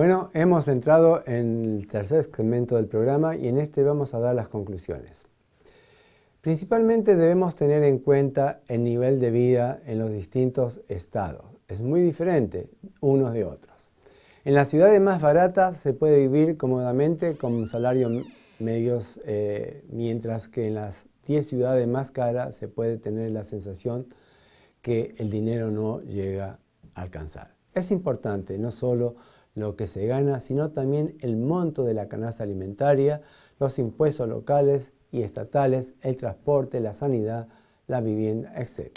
Bueno, hemos entrado en el tercer segmento del programa y en este vamos a dar las conclusiones. Principalmente debemos tener en cuenta el nivel de vida en los distintos estados. Es muy diferente unos de otros. En las ciudades más baratas se puede vivir cómodamente con salarios medios, eh, mientras que en las 10 ciudades más caras se puede tener la sensación que el dinero no llega a alcanzar. Es importante no solo lo que se gana, sino también el monto de la canasta alimentaria, los impuestos locales y estatales, el transporte, la sanidad, la vivienda, etc.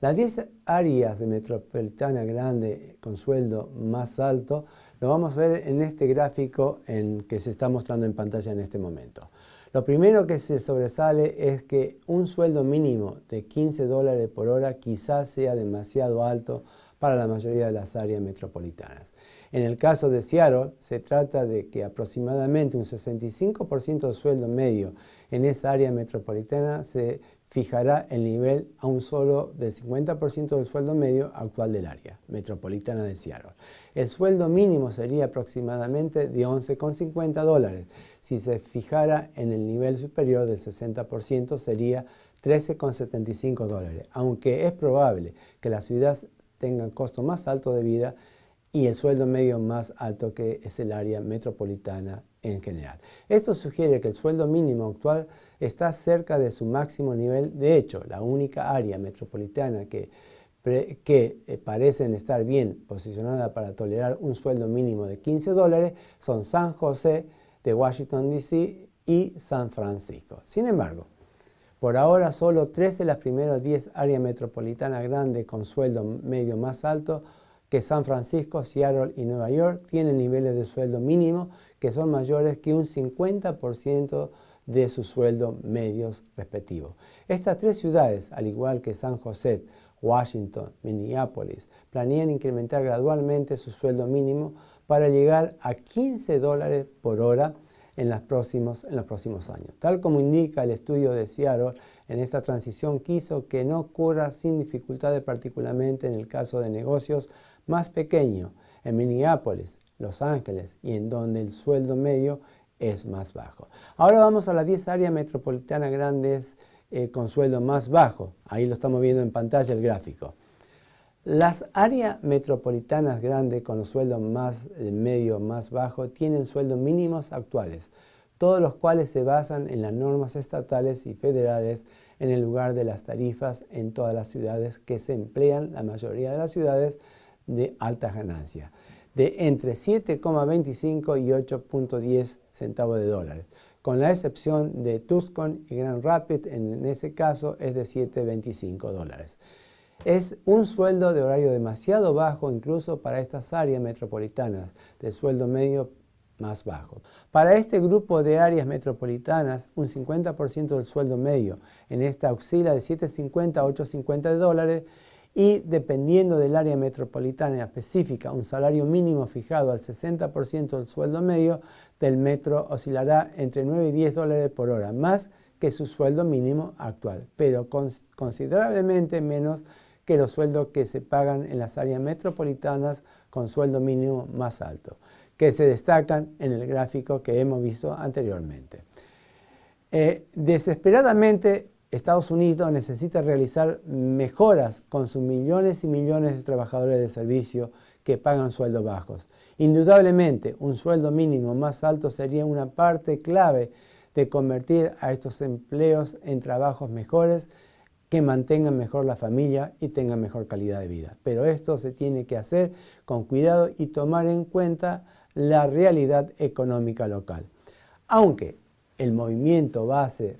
Las 10 áreas de metropolitana grande con sueldo más alto lo vamos a ver en este gráfico en que se está mostrando en pantalla en este momento. Lo primero que se sobresale es que un sueldo mínimo de 15 dólares por hora quizás sea demasiado alto para la mayoría de las áreas metropolitanas. En el caso de Seattle, se trata de que aproximadamente un 65% de sueldo medio en esa área metropolitana se fijará el nivel a un solo del 50% del sueldo medio actual del área metropolitana de Seattle. El sueldo mínimo sería aproximadamente de 11,50 dólares. Si se fijara en el nivel superior del 60% sería 13,75 dólares, aunque es probable que las ciudades tengan costo más alto de vida y el sueldo medio más alto que es el área metropolitana en general. Esto sugiere que el sueldo mínimo actual está cerca de su máximo nivel. De hecho, la única área metropolitana que, que eh, parecen estar bien posicionada para tolerar un sueldo mínimo de 15 dólares son San José de Washington, D.C. y San Francisco. Sin embargo, por ahora solo tres de las primeras 10 áreas metropolitanas grandes con sueldo medio más alto que San Francisco, Seattle y Nueva York tienen niveles de sueldo mínimo que son mayores que un 50% de su sueldo medios respectivos. Estas tres ciudades, al igual que San José, Washington, Minneapolis, planean incrementar gradualmente su sueldo mínimo para llegar a 15 dólares por hora en los próximos años. Tal como indica el estudio de Seattle, en esta transición quiso que no ocurra sin dificultades, particularmente en el caso de negocios más pequeños, en Minneapolis, Los Ángeles y en donde el sueldo medio es más bajo. Ahora vamos a las 10 áreas metropolitanas grandes eh, con sueldo más bajo. Ahí lo estamos viendo en pantalla el gráfico. Las áreas metropolitanas grandes con sueldo más eh, medio más bajo tienen sueldos mínimos actuales todos los cuales se basan en las normas estatales y federales en el lugar de las tarifas en todas las ciudades que se emplean, la mayoría de las ciudades, de alta ganancia, de entre 7,25 y 8,10 centavos de dólares, con la excepción de Tuscon y Grand Rapids, en ese caso es de 7,25 dólares. Es un sueldo de horario demasiado bajo incluso para estas áreas metropolitanas, de sueldo medio más bajo. Para este grupo de áreas metropolitanas, un 50% del sueldo medio en esta auxila de 7,50 a 8,50 dólares y dependiendo del área metropolitana específica, un salario mínimo fijado al 60% del sueldo medio del metro oscilará entre 9 y 10 dólares por hora, más que su sueldo mínimo actual, pero considerablemente menos que los sueldos que se pagan en las áreas metropolitanas con sueldo mínimo más alto que se destacan en el gráfico que hemos visto anteriormente. Eh, desesperadamente, Estados Unidos necesita realizar mejoras con sus millones y millones de trabajadores de servicio que pagan sueldos bajos. Indudablemente, un sueldo mínimo más alto sería una parte clave de convertir a estos empleos en trabajos mejores que mantengan mejor la familia y tengan mejor calidad de vida. Pero esto se tiene que hacer con cuidado y tomar en cuenta la realidad económica local. Aunque el movimiento base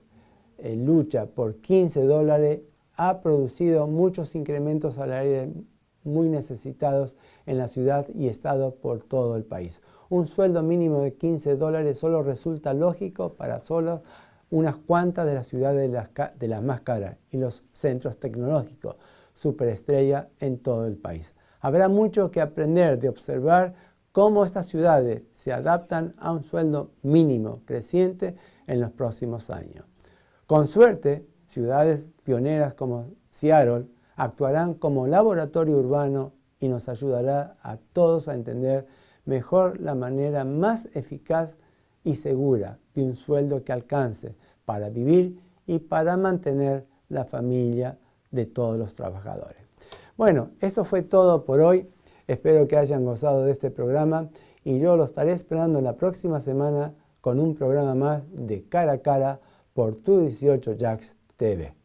eh, lucha por 15 dólares ha producido muchos incrementos salariales muy necesitados en la ciudad y estado por todo el país. Un sueldo mínimo de 15 dólares solo resulta lógico para solo unas cuantas de las ciudades de las, de las más caras y los centros tecnológicos, superestrella en todo el país. Habrá mucho que aprender de observar cómo estas ciudades se adaptan a un sueldo mínimo creciente en los próximos años. Con suerte, ciudades pioneras como Seattle actuarán como laboratorio urbano y nos ayudará a todos a entender mejor la manera más eficaz y segura de un sueldo que alcance para vivir y para mantener la familia de todos los trabajadores. Bueno, eso fue todo por hoy. Espero que hayan gozado de este programa y yo lo estaré esperando la próxima semana con un programa más de Cara a Cara por Tu 18 Jax TV.